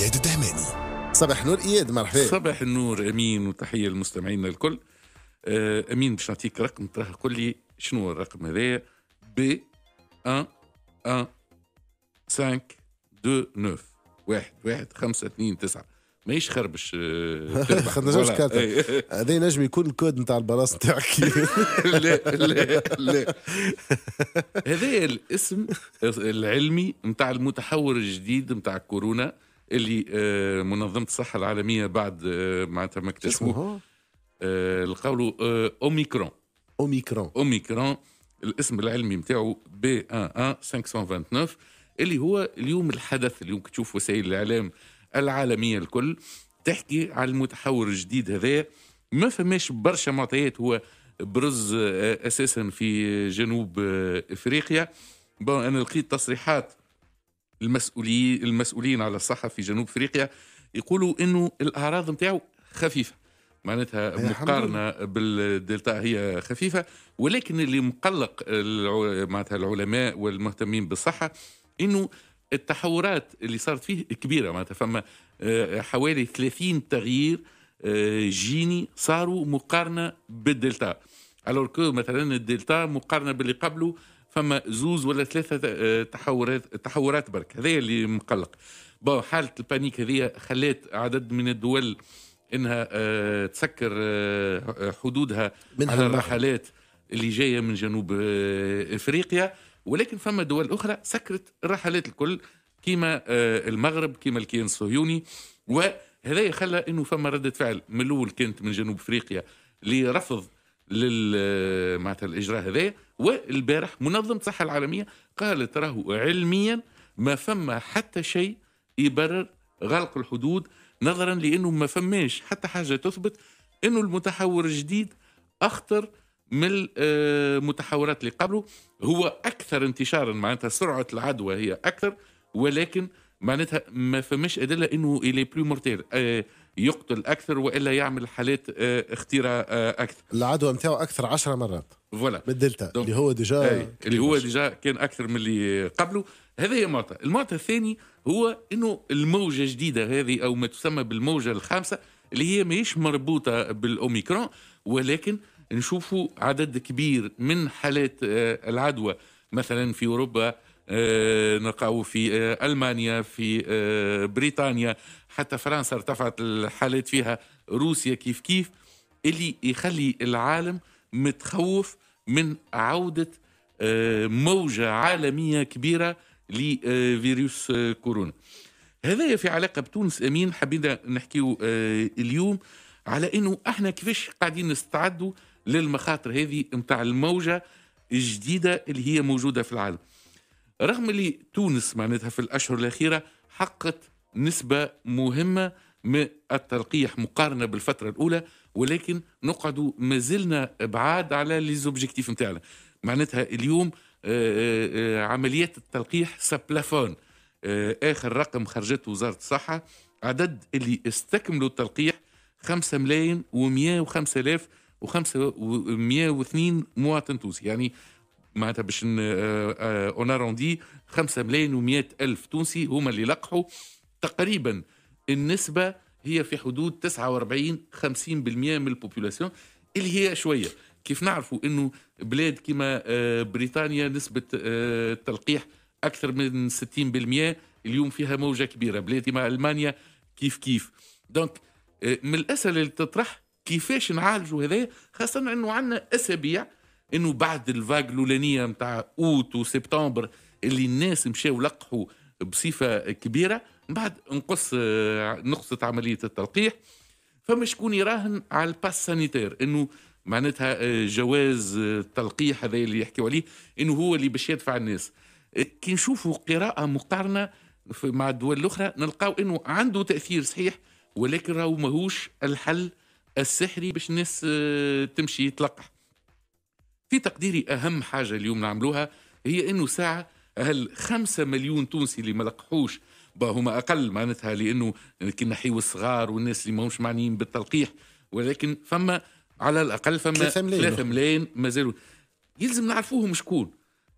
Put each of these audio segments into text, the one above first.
إياد الدهماني صباح النور اياد مرحبا صباح النور امين وتحيه للمستمعين الكل آه، امين باش نعطيك رقم تراه قول لي شنو هو الرقم هذا بي 1 1 5 2 9 واحد واحد خمسة اثنين تسعة ماهيش خربش آه، خربش كارت إيه. هذا نجم يكون الكود نتاع البراس نتاعك لا لا لا هذا الاسم العلمي نتاع المتحور الجديد نتاع كورونا اللي آه، منظمه الصحه العالميه بعد آه، معناتها ما اكتشفوه لقاو آه، القولوا اوميكرون اوميكرون اوميكرون الاسم العلمي نتاعو بي 1 1 529 اللي هو اليوم الحدث اليوم تشوف وسائل الاعلام العالميه الكل تحكي على المتحور الجديد هذا ما فماش برشا معطيات هو برز اساسا في جنوب افريقيا بون انا لقيت تصريحات المسؤولي المسؤولين على الصحه في جنوب افريقيا يقولوا انه الاعراض نتاعو خفيفه معناتها إيه، مقارنه بالدلتا هي خفيفه ولكن اللي مقلق معناتها العلماء والمهتمين بالصحه انه التحورات اللي صارت فيه كبيره معناتها فما آه، حوالي 30 تغيير آه، جيني صاروا مقارنه بالدلتا الوغ كو مثلا الدلتا مقارنه باللي قبله فما زوز ولا ثلاثة آه، تحورات تحورات برك هذا اللي مقلق بون حالة البانيك هذه خلات عدد من الدول انها آه، تسكر آه، حدودها من على الرحلات اللي جايه من جنوب افريقيا ولكن فما دول اخرى سكرت الرحلات الكل كيما المغرب كيما الكيان الصهيوني وهذا خلى انه فما رده فعل من الاول كانت من جنوب افريقيا لرفض لل معناتها الاجراء هذا والبارح منظمه الصحه العالميه قالت راهو علميا ما فما حتى شيء يبرر غلق الحدود نظرا لانه ما فماش حتى حاجه تثبت انه المتحور الجديد اخطر من المتحورات آه، اللي قبله هو اكثر انتشارا معناتها سرعه العدوى هي اكثر ولكن معناتها ما فماش ادله انه الي بلو مورتيل يقتل اكثر والا يعمل حالات آه، اختيره آه، اكثر العدوى نتاعو اكثر 10 مرات فوالا بالدلتا اللي هو ديجا إيه، اللي هو ديجا كان اكثر من اللي قبله هذا هي معطى المعطى الثاني هو انه الموجه الجديده هذه او ما تسمى بالموجه الخامسه اللي هي ماهيش مربوطه بالاوميكرون ولكن نشوفوا عدد كبير من حالات آه، العدوى مثلا في اوروبا آه، نلقاو في آه، المانيا في آه، بريطانيا حتى فرنسا ارتفعت الحالات فيها روسيا كيف كيف اللي يخلي العالم متخوف من عوده موجه عالميه كبيره لفيروس كورونا هذايا في علاقه بتونس امين حبينا نحكيو اليوم على انه احنا كيفاش قاعدين نستعدوا للمخاطر هذه نتاع الموجه الجديده اللي هي موجوده في العالم رغم اللي تونس معناتها في الأشهر الأخيرة حققت نسبة مهمة من التلقيح مقارنة بالفترة الأولى ولكن نقعدوا زلنا بعاد على لي زوبجيكتيف نتاعنا معناتها اليوم آه، آه، آه، عمليات التلقيح سبلافون آخر رقم خرجته وزارة الصحة عدد اللي استكملوا التلقيح 5 ملايين و105 آلاف و102 مواطن تونسي يعني معناتها باش اون اروندي 5 ملايين و100 الف تونسي هما اللي لقحوا تقريبا النسبه هي في حدود 49 50% من البوبولاسيون اللي هي شويه كيف نعرفوا انه بلاد كيما آه، بريطانيا نسبه التلقيح آه، اكثر من 60% اليوم فيها موجه كبيره بلاد كيما المانيا كيف كيف دونك آه، من الاسئله اللي تطرح كيفاش نعالجوا هذا خاصه انه عندنا اسابيع انه بعد الفاج الاولانيه نتاع اوت وسبتمبر اللي الناس مشاو لقحوا بصفه كبيره من بعد نقص آه، نقصت عمليه التلقيح فما شكون يراهن على الباس سانيتير انه معناتها آه، جواز آه، التلقيح هذا اللي يحكيوا عليه انه هو اللي باش يدفع الناس كي نشوفوا قراءه مقارنه مع الدول الاخرى نلقاو انه عنده تاثير صحيح ولكن راهو ماهوش الحل السحري باش الناس تمشي تلقح في تقديري أهم حاجة اليوم نعملوها هي أنه ساعة هل خمسة مليون تونسي اللي ملقحوش هما أقل معناتها لأنه كي نحيو الصغار والناس اللي ماهمش معنيين بالتلقيح ولكن فما على الأقل فما ثلاثة ملايين, ثلاثة ملايين مازالوا يلزم نعرفوهم شكون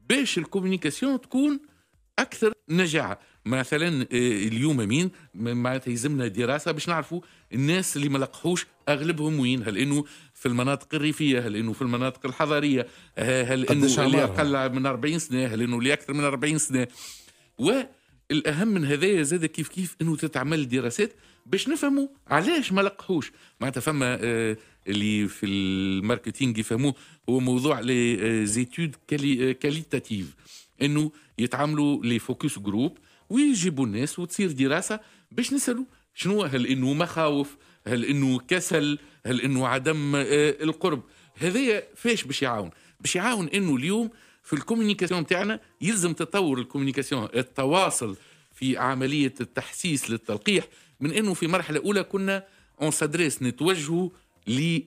باش الكوميونيكاسيون تكون أكثر نجاعة مثلا آه، اليوم مين معناتها يلزمنا دراسة باش نعرفوا الناس اللي ملقحوش أغلبهم وين هل إنه في المناطق الريفيه هل انه في المناطق الحضريه هل انه اللي اقل من 40 سنه هل انه اللي اكثر من 40 سنه والاهم من هذايا زاد كيف كيف انه تتعمل دراسات باش نفهموا علاش ما لقحوش معناتها فما آه، اللي في الماركتينغ يفهموه هو موضوع لي آه، زيتود آه، كاليتاتيف انه يتعاملوا لي فوكس جروب ويجيبوا الناس وتصير دراسه باش نسالوا شنو هل انه مخاوف هل انه كسل هل انه عدم آه، القرب هذايا فاش باش يعاون باش يعاون انه اليوم في الكوميونيكاسيون تاعنا يلزم تطور الكوميونيكاسيون التواصل في عمليه التحسيس للتلقيح من انه في مرحله اولى كنا اون سادريس نتوجهوا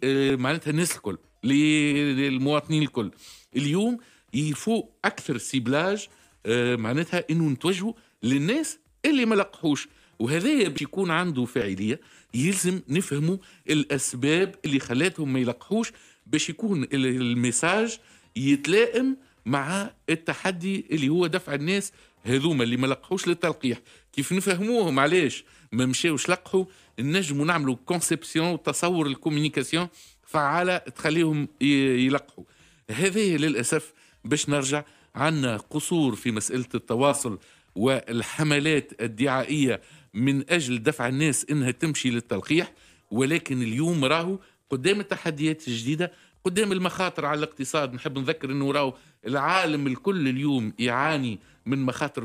آه، معناتها الناس الكل للمواطنين الكل اليوم يفو اكثر سيبلاج آه، معناتها انه نتوجهوا للناس اللي ما لقحوش وهذا باش يكون عنده فاعليه يلزم نفهموا الاسباب اللي خلاتهم ما يلقحوش باش يكون الميساج يتلائم مع التحدي اللي هو دفع الناس هذوما اللي ما لقحوش للتلقيح كيف نفهموهم علاش ما مشاوش لقحوا نجموا نعملوا كونسيبسيون وتصور الكوميونيكاسيون فعاله تخليهم يلقحوا هذا للاسف باش نرجع عندنا قصور في مساله التواصل والحملات الدعائيه من اجل دفع الناس انها تمشي للتلقيح ولكن اليوم راهو قدام التحديات الجديده قدام المخاطر على الاقتصاد نحب نذكر انه راهو العالم الكل اليوم يعاني من مخاطر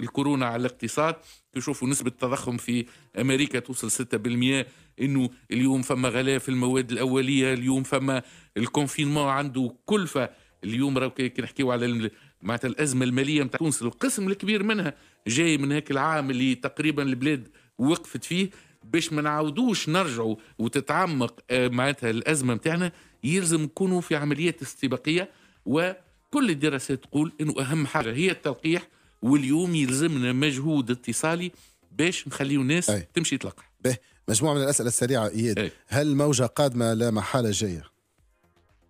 الكورونا على الاقتصاد تشوفوا نسبة التضخم في أمريكا توصل 6% أنه اليوم فما غلاء في المواد الأولية اليوم فما الكونفينمون عنده كلفة اليوم راه كي نحكيو على معناتها الازمه الماليه نتاع تونس القسم الكبير منها جاي من هيك العام اللي تقريبا البلاد وقفت فيه باش ما نعاودوش نرجعوا وتتعمق آه، معناتها الازمه نتاعنا يلزم نكونوا في عمليات استباقيه وكل الدراسات تقول انه اهم حاجه هي التلقيح واليوم يلزمنا مجهود اتصالي باش نخليو الناس تمشي تلقح مجموعه من الاسئله السريعه اياد هل موجه قادمه لا محاله جايه؟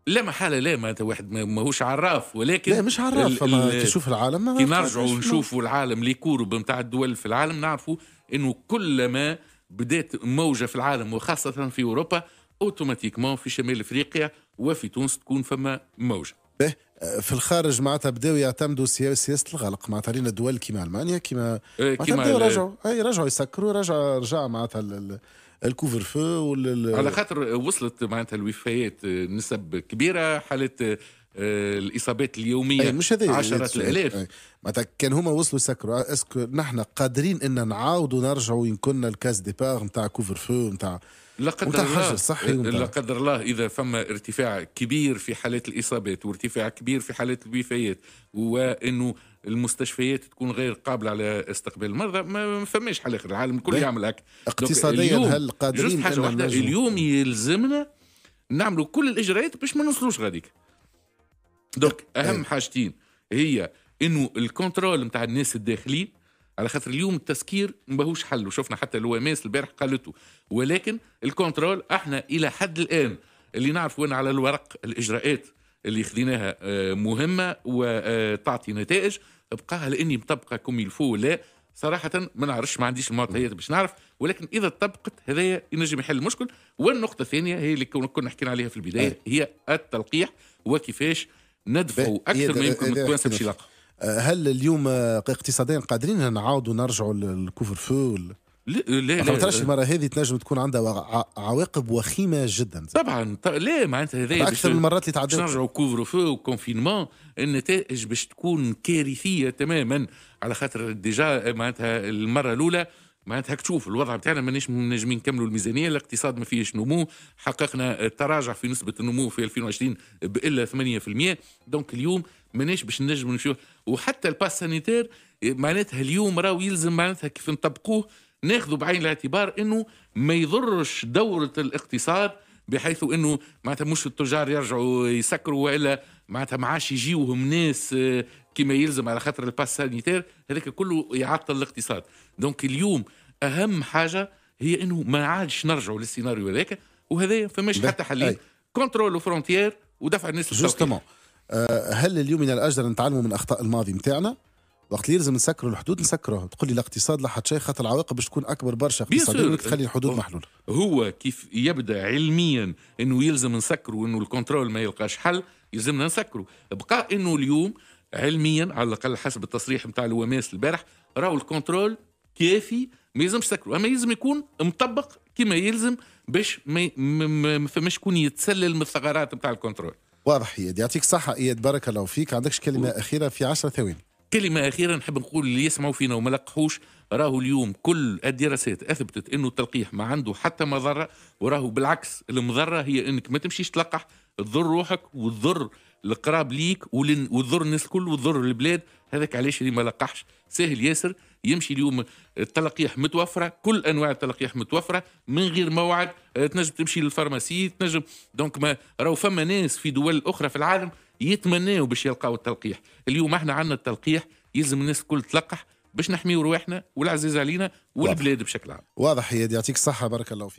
لا محالة لا معناتها واحد ماهوش عراف ولكن لا مش عراف فما كي نشوف العالم كي نرجعوا نشوفوا العالم لي كورب نتاع الدول في العالم نعرفوا انه كلما بدات موجه في العالم وخاصه في اوروبا اوتوماتيكمون في شمال افريقيا وفي تونس تكون فما موجه. آه، في الخارج معناتها بداوا يعتمدوا سياسه الغلق معناتها لينا دول كيما المانيا كيما آه، كيما رجعوا اي رجعوا يسكروا رجع رجع معناتها الكوفر فو وال على خاطر وصلت معناتها الوفيات آه، نسب كبيره حالات آه، الاصابات اليوميه أي مش هذي عشرات الالاف معناتها كان هما وصلوا يسكروا اسكو نحن قادرين ان نعاودوا نرجعوا كنا الكاس ديبار نتاع كوفر فو نتاع لا قدر الله صحي آه، لا قدر الله اذا فما ارتفاع كبير في حالات الاصابات وارتفاع كبير في حالات الوفيات وانه المستشفيات تكون غير قابله على استقبال المرضى ما فماش حل اخر العالم الكل يعمل هكا اقتصاديا هل قادرين حاجه واحده اليوم يلزمنا نعملوا كل الاجراءات باش ما نوصلوش غاديك دوك اهم حاجتين هي انه الكونترول نتاع الناس الداخلين على خاطر اليوم التسكير ماهوش حل وشفنا حتى الاو ام اس البارح قالته ولكن الكونترول احنا الى حد الان اللي نعرف وين على الورق الاجراءات اللي خديناها آه، مهمه وتعطي آه، نتائج ابقاها لاني مطبقه كوم الفو ولا صراحة ما نعرفش ما عنديش المعطيات باش نعرف ولكن إذا طبقت هذايا ينجم يحل المشكل والنقطة الثانية هي اللي كنا حكينا عليها في البداية هي التلقيح وكيفاش ندفعوا أكثر ما يمكن من باش آه، هل اليوم آه، اقتصاديا قادرين نعاودوا نرجعوا للكوفر فو لا لا لا المره هذه تنجم تكون عندها عواقب وخيمه جدا طبعا لا معناتها هذا اكثر المرات اللي تعدلت نرجعوا كوفر فو وكونفينمون النتائج باش تكون كارثيه تماما على خاطر ديجا معناتها المره الاولى معناتها هك تشوف الوضع بتاعنا ماناش نجمين نكملوا الميزانيه الاقتصاد ما فيهش نمو حققنا تراجع في نسبه النمو في 2020 بالا 8% دونك اليوم ماناش باش نجم نشوف وحتى الباس سانيتير معناتها اليوم راهو يلزم معناتها كيف نطبقوه ناخذ بعين الاعتبار انه ما يضرش دوره الاقتصاد بحيث انه معناتها مش التجار يرجعوا يسكروا والا معناتها ما عادش يجيوهم ناس آه، كما يلزم على خاطر الباس سانيتير هذاك كله يعطل الاقتصاد دونك اليوم اهم حاجه هي انه ما عادش نرجعوا للسيناريو هذاك وهذا فماش حتى حل كونترول فرونتيير ودفع الناس جوستومون آه، هل اليوم من الاجدر نتعلموا من اخطاء الماضي نتاعنا وقت اللي يلزم نسكروا الحدود نسكرها تقول لي الاقتصاد لا شيء خاطر العواقب باش تكون اكبر برشا اقتصاديا تخلي الحدود محلوله هو كيف يبدا علميا انه يلزم نسكروا وانه الكنترول ما يلقاش حل يلزمنا نسكروا بقى انه اليوم علميا على الاقل حسب التصريح نتاع الوماس البارح راهو الكنترول كافي ما يلزمش سكروا اما يلزم يكون مطبق كما يلزم باش ما فماش شكون يتسلل من الثغرات نتاع الكنترول واضح اياد يعطيك الصحه اياد بارك الله فيك عندكش كلمه و... اخيره في 10 ثواني كلمة أخيرة نحب نقول اللي يسمعوا فينا وما لقحوش راهو اليوم كل الدراسات أثبتت أنه التلقيح ما عنده حتى مضرة وراهو بالعكس المضرة هي أنك ما تمشيش تلقح تضر روحك وتضر القراب ليك وتضر الناس الكل وتضر البلاد هذاك علاش اللي ما لقحش سهل ياسر يمشي اليوم التلقيح متوفره كل انواع التلقيح متوفره من غير موعد آه، تنجم تمشي للفارماسي تنجم دونك ما راهو فما ناس في دول اخرى في العالم يتمناو باش يلقاو التلقيح اليوم احنا عندنا التلقيح يلزم الناس الكل تلقح باش نحميو رواحنا والعزيز علينا والبلاد بشكل عام واضح يا يعطيك الصحه بارك الله فيك